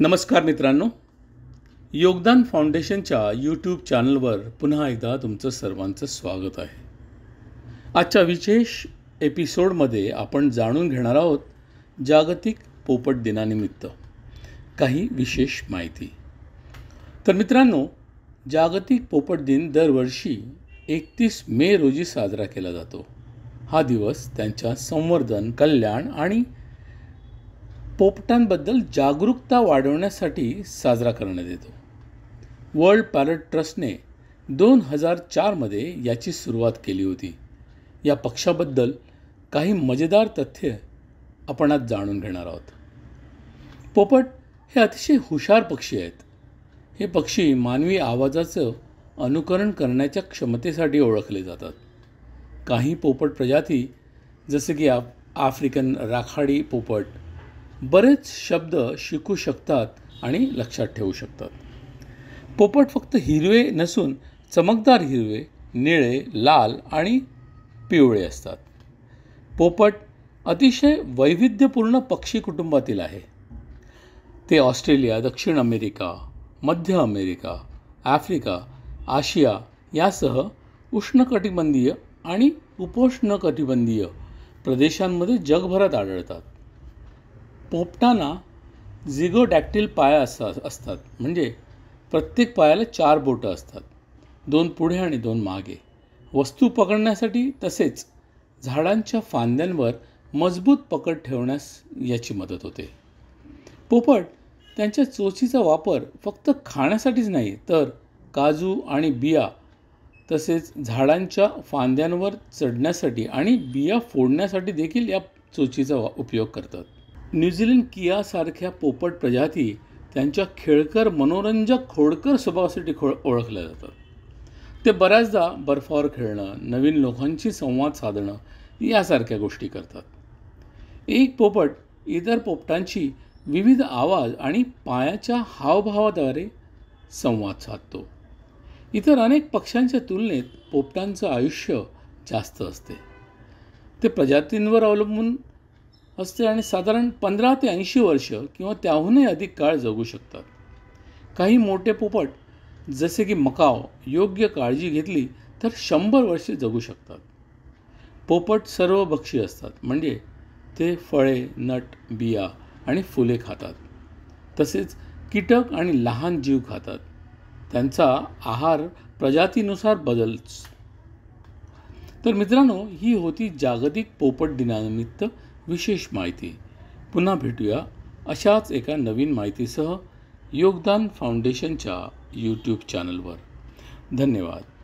नमस्कार मित्रांनो योगदान फाउंडेशनच्या यूट्यूब चॅनलवर पुन्हा एकदा तुमचं सर्वांचं स्वागत आहे आजच्या विशेष एपिसोडमध्ये आपण जाणून घेणार आहोत जागतिक पोपट दिनानिमित्त काही विशेष माहिती तर मित्रांनो जागतिक पोपट दिन दरवर्षी एकतीस मे रोजी साजरा केला जातो हा दिवस त्यांच्या संवर्धन कल्याण आणि पोपटांबद्दल जागरूकता वाढवण्यासाठी साजरा करण्यात येतो वर्ल्ड पॅरट ट्रस्टने दोन हजार चारमध्ये याची सुरुवात केली होती या पक्षाबद्दल काही मजेदार तथ्य आपण आज जाणून घेणार आहोत पोपट हे अतिशय हुशार पक्षी आहेत हे पक्षी मानवी आवाजाचं अनुकरण करण्याच्या क्षमतेसाठी ओळखले जातात काही पोपट प्रजाती जसे की आप आफ्रिकन राखाडी पोपट बरेच शब्द शिकू शकतात आणि लक्षात ठेवू शकतात पोपट फक्त हिरवे नसून चमकदार हिरवे निळे लाल आणि पिवळे असतात पोपट अतिशय वैविध्यपूर्ण पक्षी कुटुंबातील आहे ते ऑस्ट्रेलिया दक्षिण अमेरिका मध्य अमेरिका आफ्रिका आशिया यासह उष्णकटिबंधीय आणि उपोष्ण कटिबंधीय प्रदेशांमध्ये जगभरात आढळतात पोपटांना झिगोडॅक्टिल पाया असतात असतात म्हणजे प्रत्येक पायाला चार बोटं असतात दोन पुढे आणि दोन मागे वस्तू पकडण्यासाठी तसेच झाडांच्या फांद्यांवर मजबूत पकड ठेवण्यास याची मदत होते पोपट त्यांच्या चोचीचा वापर फक्त खाण्यासाठीच नाही तर काजू आणि बिया तसेच झाडांच्या फांद्यांवर चढण्यासाठी आणि बिया फोडण्यासाठी देखील या चोचीचा उपयोग करतात न्यूझीलंड कियासारख्या पोपट प्रजाती त्यांच्या खेळकर मनोरंजक खोडकर स्वभावासाठी खो ओळखल्या जातात ते बऱ्याचदा बर्फावर खेळणं नवीन लोकांशी संवाद साधणं यासारख्या गोष्टी करतात एक पोपट इतर पोपटांशी विविध आवाज आणि पायाच्या हावभावाद्वारे संवाद साधतो इतर अनेक पक्ष्यांच्या तुलनेत पोपटांचं आयुष्य जास्त असते ते प्रजातींवर अवलंबून असते आणि साधारण पंधरा ते ऐंशी वर्ष किंवा त्याहूनही अधिक काळ जगू शकतात काही मोठे पोपट जसे की मकाव योग्य काळजी घेतली तर शंभर वर्षे जगू शकतात पोपट सर्व भक्षी असतात म्हणजे ते फळे नट बिया आणि फुले खातात तसेच कीटक आणि लहान जीव खातात त्यांचा आहार प्रजातीनुसार बदल तर मित्रांनो ही होती जागतिक पोपट दिनानिमित्त विशेष माहिती पुन्हा भेटूया अशाच एका नवीन माहितीसह योगदान फाउंडेशनच्या यूट्यूब चॅनलवर धन्यवाद